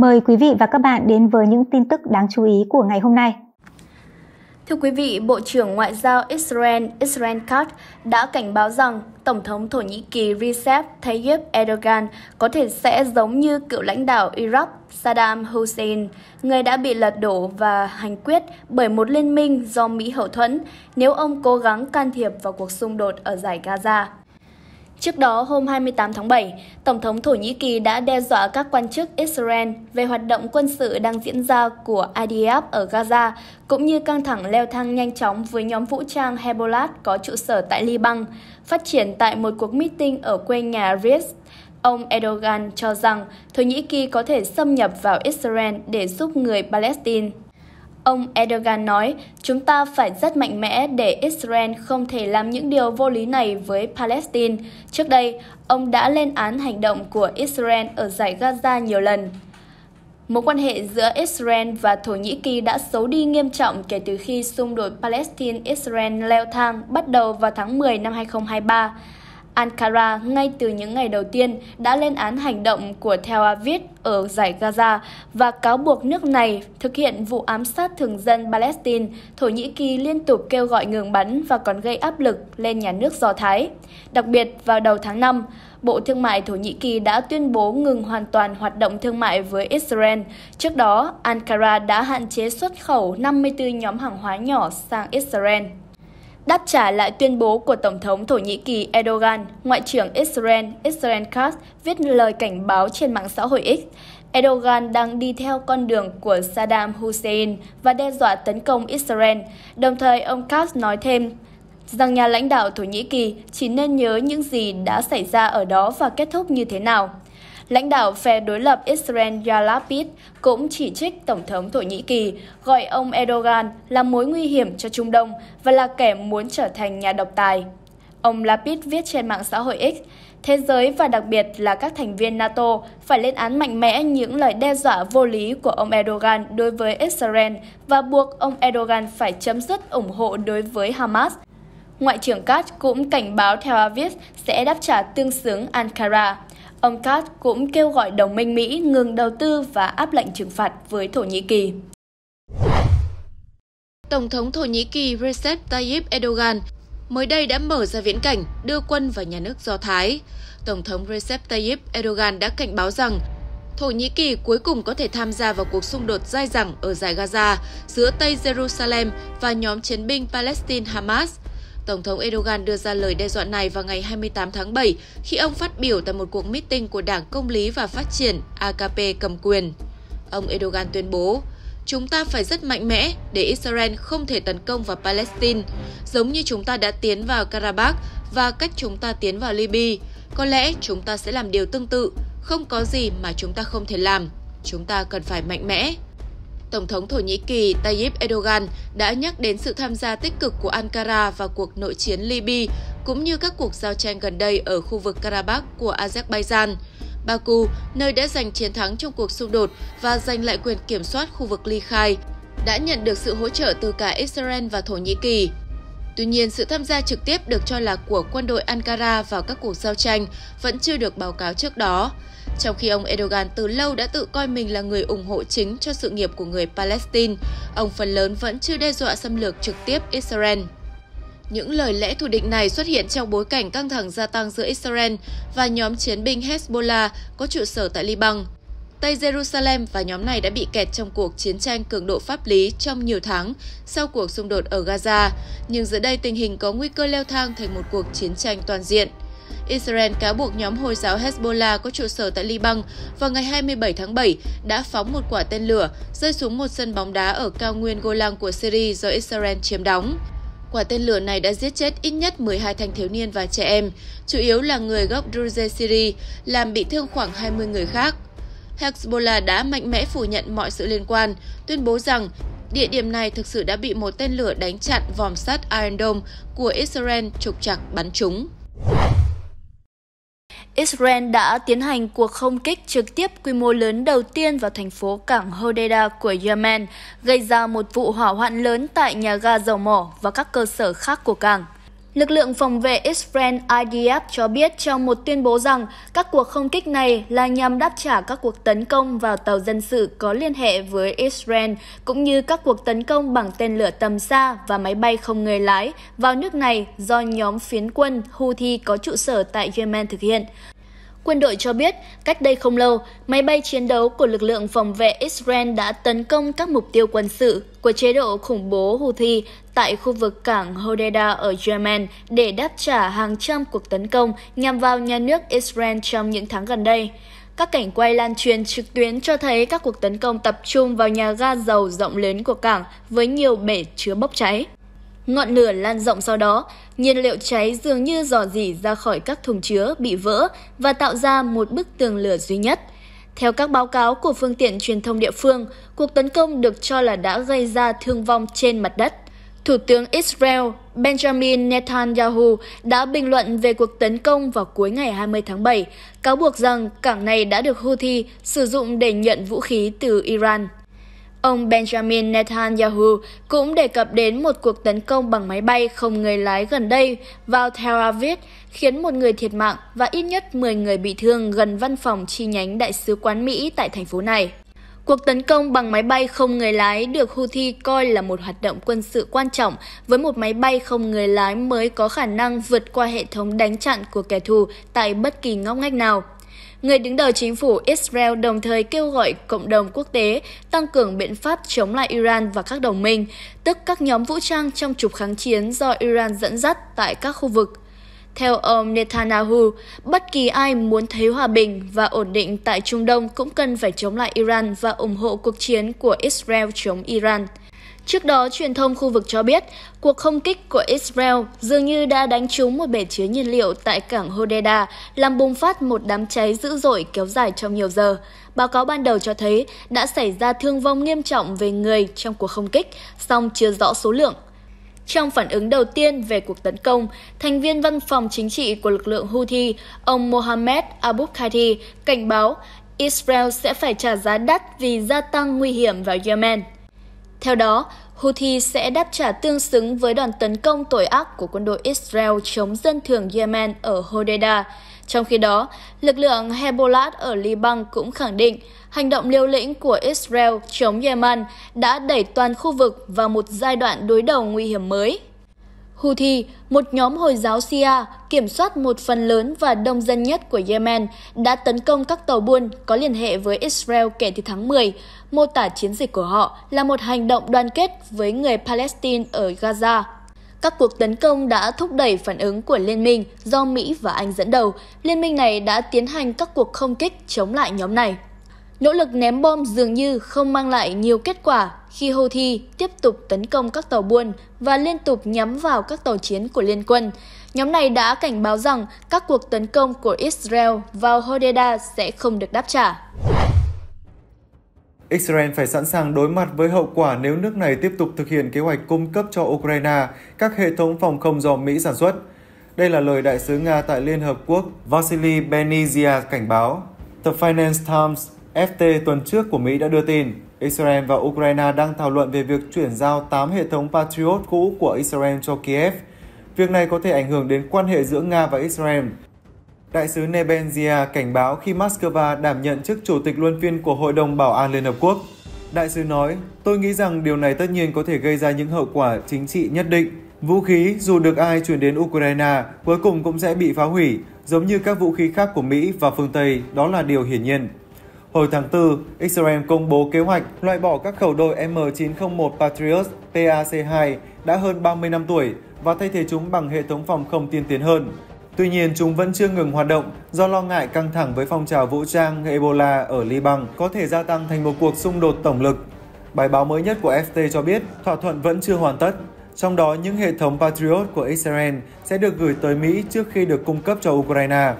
Mời quý vị và các bạn đến với những tin tức đáng chú ý của ngày hôm nay. Thưa quý vị, Bộ trưởng Ngoại giao Israel Israel Katz đã cảnh báo rằng Tổng thống Thổ Nhĩ Kỳ Recep Tayyip Erdogan có thể sẽ giống như cựu lãnh đạo Iraq Saddam Hussein, người đã bị lật đổ và hành quyết bởi một liên minh do Mỹ hậu thuẫn nếu ông cố gắng can thiệp vào cuộc xung đột ở giải Gaza. Trước đó, hôm 28 tháng 7, Tổng thống Thổ Nhĩ Kỳ đã đe dọa các quan chức Israel về hoạt động quân sự đang diễn ra của IDF ở Gaza, cũng như căng thẳng leo thang nhanh chóng với nhóm vũ trang Hezbollah có trụ sở tại Liban, phát triển tại một cuộc meeting ở quê nhà Riz. Ông Erdogan cho rằng Thổ Nhĩ Kỳ có thể xâm nhập vào Israel để giúp người Palestine. Ông Erdogan nói, chúng ta phải rất mạnh mẽ để Israel không thể làm những điều vô lý này với Palestine. Trước đây, ông đã lên án hành động của Israel ở giải Gaza nhiều lần. Mối quan hệ giữa Israel và Thổ Nhĩ Kỳ đã xấu đi nghiêm trọng kể từ khi xung đột Palestine-Israel leo thang bắt đầu vào tháng 10 năm 2023. Ankara ngay từ những ngày đầu tiên đã lên án hành động của Tel Aviv ở giải Gaza và cáo buộc nước này thực hiện vụ ám sát thường dân Palestine, Thổ Nhĩ Kỳ liên tục kêu gọi ngừng bắn và còn gây áp lực lên nhà nước Do Thái. Đặc biệt, vào đầu tháng 5, Bộ Thương mại Thổ Nhĩ Kỳ đã tuyên bố ngừng hoàn toàn hoạt động thương mại với Israel. Trước đó, Ankara đã hạn chế xuất khẩu 54 nhóm hàng hóa nhỏ sang Israel. Đáp trả lại tuyên bố của Tổng thống Thổ Nhĩ Kỳ Erdogan, Ngoại trưởng Israel Israel Katz viết lời cảnh báo trên mạng xã hội X. Erdogan đang đi theo con đường của Saddam Hussein và đe dọa tấn công Israel. Đồng thời, ông Katz nói thêm rằng nhà lãnh đạo Thổ Nhĩ Kỳ chỉ nên nhớ những gì đã xảy ra ở đó và kết thúc như thế nào. Lãnh đạo phe đối lập Israel Yair cũng chỉ trích Tổng thống Thổ Nhĩ Kỳ, gọi ông Erdogan là mối nguy hiểm cho Trung Đông và là kẻ muốn trở thành nhà độc tài. Ông Lapid viết trên mạng xã hội X, thế giới và đặc biệt là các thành viên NATO phải lên án mạnh mẽ những lời đe dọa vô lý của ông Erdogan đối với Israel và buộc ông Erdogan phải chấm dứt ủng hộ đối với Hamas. Ngoại trưởng Katz cũng cảnh báo Tel Aviv sẽ đáp trả tương xứng Ankara. Ông Kat cũng kêu gọi đồng minh Mỹ ngừng đầu tư và áp lệnh trừng phạt với Thổ Nhĩ Kỳ. Tổng thống Thổ Nhĩ Kỳ Recep Tayyip Erdogan mới đây đã mở ra viễn cảnh đưa quân vào nhà nước Do Thái. Tổng thống Recep Tayyip Erdogan đã cảnh báo rằng Thổ Nhĩ Kỳ cuối cùng có thể tham gia vào cuộc xung đột dai dẳng ở giải Gaza giữa Tây Jerusalem và nhóm chiến binh Palestine Hamas – Tổng thống Erdogan đưa ra lời đe dọa này vào ngày 28 tháng 7 khi ông phát biểu tại một cuộc meeting của Đảng Công lý và Phát triển AKP cầm quyền. Ông Erdogan tuyên bố, chúng ta phải rất mạnh mẽ để Israel không thể tấn công vào Palestine, giống như chúng ta đã tiến vào Karabakh và cách chúng ta tiến vào Libya. Có lẽ chúng ta sẽ làm điều tương tự, không có gì mà chúng ta không thể làm. Chúng ta cần phải mạnh mẽ. Tổng thống Thổ Nhĩ Kỳ Tayyip Erdogan đã nhắc đến sự tham gia tích cực của Ankara vào cuộc nội chiến Libya cũng như các cuộc giao tranh gần đây ở khu vực Karabakh của Azerbaijan. Baku, nơi đã giành chiến thắng trong cuộc xung đột và giành lại quyền kiểm soát khu vực ly khai, đã nhận được sự hỗ trợ từ cả Israel và Thổ Nhĩ Kỳ. Tuy nhiên, sự tham gia trực tiếp được cho là của quân đội Ankara vào các cuộc giao tranh vẫn chưa được báo cáo trước đó trong khi ông Erdogan từ lâu đã tự coi mình là người ủng hộ chính cho sự nghiệp của người Palestine. Ông phần lớn vẫn chưa đe dọa xâm lược trực tiếp Israel. Những lời lẽ thù địch này xuất hiện trong bối cảnh căng thẳng gia tăng giữa Israel và nhóm chiến binh Hezbollah có trụ sở tại Liban. Tây Jerusalem và nhóm này đã bị kẹt trong cuộc chiến tranh cường độ pháp lý trong nhiều tháng sau cuộc xung đột ở Gaza, nhưng giờ đây tình hình có nguy cơ leo thang thành một cuộc chiến tranh toàn diện. Israel cáo buộc nhóm Hồi giáo Hezbollah có trụ sở tại Liban vào ngày 27 tháng 7 đã phóng một quả tên lửa rơi xuống một sân bóng đá ở cao nguyên Golan của Syria do Israel chiếm đóng. Quả tên lửa này đã giết chết ít nhất 12 thanh thiếu niên và trẻ em, chủ yếu là người gốc Druze Syria, làm bị thương khoảng 20 người khác. Hezbollah đã mạnh mẽ phủ nhận mọi sự liên quan, tuyên bố rằng địa điểm này thực sự đã bị một tên lửa đánh chặn vòm sắt Iron Dome của Israel trục chặt bắn trúng. Israel đã tiến hành cuộc không kích trực tiếp quy mô lớn đầu tiên vào thành phố cảng Hodeida của Yemen, gây ra một vụ hỏa hoạn lớn tại nhà ga dầu mỏ và các cơ sở khác của cảng. Lực lượng phòng vệ Israel IDF cho biết trong một tuyên bố rằng các cuộc không kích này là nhằm đáp trả các cuộc tấn công vào tàu dân sự có liên hệ với Israel, cũng như các cuộc tấn công bằng tên lửa tầm xa và máy bay không người lái vào nước này do nhóm phiến quân Houthi có trụ sở tại Yemen thực hiện. Quân đội cho biết, cách đây không lâu, máy bay chiến đấu của lực lượng phòng vệ Israel đã tấn công các mục tiêu quân sự của chế độ khủng bố Houthi tại khu vực cảng Hodeida ở Yemen để đáp trả hàng trăm cuộc tấn công nhằm vào nhà nước Israel trong những tháng gần đây. Các cảnh quay lan truyền trực tuyến cho thấy các cuộc tấn công tập trung vào nhà ga dầu rộng lớn của cảng với nhiều bể chứa bốc cháy. Ngọn lửa lan rộng sau đó, nhiên liệu cháy dường như dò dỉ ra khỏi các thùng chứa bị vỡ và tạo ra một bức tường lửa duy nhất. Theo các báo cáo của phương tiện truyền thông địa phương, cuộc tấn công được cho là đã gây ra thương vong trên mặt đất. Thủ tướng Israel Benjamin Netanyahu đã bình luận về cuộc tấn công vào cuối ngày 20 tháng 7, cáo buộc rằng cảng này đã được Houthi sử dụng để nhận vũ khí từ Iran. Ông Benjamin Netanyahu cũng đề cập đến một cuộc tấn công bằng máy bay không người lái gần đây vào Tel Aviv, khiến một người thiệt mạng và ít nhất 10 người bị thương gần văn phòng chi nhánh Đại sứ quán Mỹ tại thành phố này. Cuộc tấn công bằng máy bay không người lái được Houthi coi là một hoạt động quân sự quan trọng với một máy bay không người lái mới có khả năng vượt qua hệ thống đánh chặn của kẻ thù tại bất kỳ ngóc ngách nào người đứng đầu chính phủ Israel đồng thời kêu gọi cộng đồng quốc tế tăng cường biện pháp chống lại Iran và các đồng minh, tức các nhóm vũ trang trong trục kháng chiến do Iran dẫn dắt tại các khu vực. Theo ông Netanyahu, bất kỳ ai muốn thấy hòa bình và ổn định tại Trung Đông cũng cần phải chống lại Iran và ủng hộ cuộc chiến của Israel chống Iran. Trước đó, truyền thông khu vực cho biết, cuộc không kích của Israel dường như đã đánh trúng một bể chứa nhiên liệu tại cảng Hodeidah, làm bùng phát một đám cháy dữ dội kéo dài trong nhiều giờ. Báo cáo ban đầu cho thấy đã xảy ra thương vong nghiêm trọng về người trong cuộc không kích, song chưa rõ số lượng. Trong phản ứng đầu tiên về cuộc tấn công, thành viên văn phòng chính trị của lực lượng Houthi, ông Mohammed Abu Khadi, cảnh báo Israel sẽ phải trả giá đắt vì gia tăng nguy hiểm vào Yemen. Theo đó, Houthi sẽ đáp trả tương xứng với đòn tấn công tội ác của quân đội Israel chống dân thường Yemen ở Hodeida. Trong khi đó, lực lượng Hezbollah ở Liban cũng khẳng định hành động liều lĩnh của Israel chống Yemen đã đẩy toàn khu vực vào một giai đoạn đối đầu nguy hiểm mới. Houthi, một nhóm Hồi giáo Shia kiểm soát một phần lớn và đông dân nhất của Yemen, đã tấn công các tàu buôn có liên hệ với Israel kể từ tháng 10. Mô tả chiến dịch của họ là một hành động đoàn kết với người Palestine ở Gaza. Các cuộc tấn công đã thúc đẩy phản ứng của Liên minh do Mỹ và Anh dẫn đầu. Liên minh này đã tiến hành các cuộc không kích chống lại nhóm này. Nỗ lực ném bom dường như không mang lại nhiều kết quả khi Houthi tiếp tục tấn công các tàu buôn và liên tục nhắm vào các tàu chiến của Liên quân. Nhóm này đã cảnh báo rằng các cuộc tấn công của Israel vào Hodeidah sẽ không được đáp trả. Israel phải sẵn sàng đối mặt với hậu quả nếu nước này tiếp tục thực hiện kế hoạch cung cấp cho Ukraine các hệ thống phòng không do Mỹ sản xuất. Đây là lời đại sứ Nga tại Liên Hợp Quốc Vasily Benizia cảnh báo. The Finance Times FT tuần trước của Mỹ đã đưa tin Israel và Ukraine đang thảo luận về việc chuyển giao 8 hệ thống Patriot cũ của Israel cho Kiev. Việc này có thể ảnh hưởng đến quan hệ giữa Nga và Israel. Đại sứ Nebenzia cảnh báo khi Moscow đảm nhận chức chủ tịch luân phiên của Hội đồng Bảo an Liên Hợp Quốc. Đại sứ nói, tôi nghĩ rằng điều này tất nhiên có thể gây ra những hậu quả chính trị nhất định. Vũ khí dù được ai chuyển đến Ukraine cuối cùng cũng sẽ bị phá hủy, giống như các vũ khí khác của Mỹ và phương Tây, đó là điều hiển nhiên. Hồi tháng 4, Israel công bố kế hoạch loại bỏ các khẩu đội M901 Patriot PAC-2 đã hơn 30 năm tuổi và thay thế chúng bằng hệ thống phòng không tiên tiến hơn. Tuy nhiên, chúng vẫn chưa ngừng hoạt động do lo ngại căng thẳng với phong trào vũ trang Ebola ở Liban có thể gia tăng thành một cuộc xung đột tổng lực. Bài báo mới nhất của FT cho biết thỏa thuận vẫn chưa hoàn tất, trong đó những hệ thống Patriot của Israel sẽ được gửi tới Mỹ trước khi được cung cấp cho Ukraine,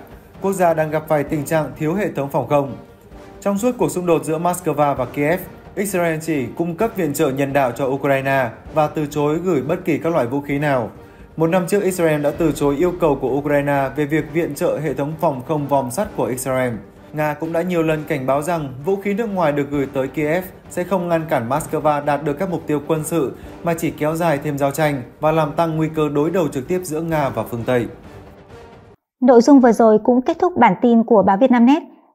quốc gia đang gặp phải tình trạng thiếu hệ thống phòng không. Trong suốt cuộc xung đột giữa Moscow và Kiev, Israel chỉ cung cấp viện trợ nhân đạo cho Ukraine và từ chối gửi bất kỳ các loại vũ khí nào. Một năm trước, Israel đã từ chối yêu cầu của Ukraine về việc viện trợ hệ thống phòng không vòm sắt của Israel. Nga cũng đã nhiều lần cảnh báo rằng vũ khí nước ngoài được gửi tới Kiev sẽ không ngăn cản Moscow đạt được các mục tiêu quân sự mà chỉ kéo dài thêm giao tranh và làm tăng nguy cơ đối đầu trực tiếp giữa Nga và phương Tây. Nội dung vừa rồi cũng kết thúc bản tin của báo Vietnamnet.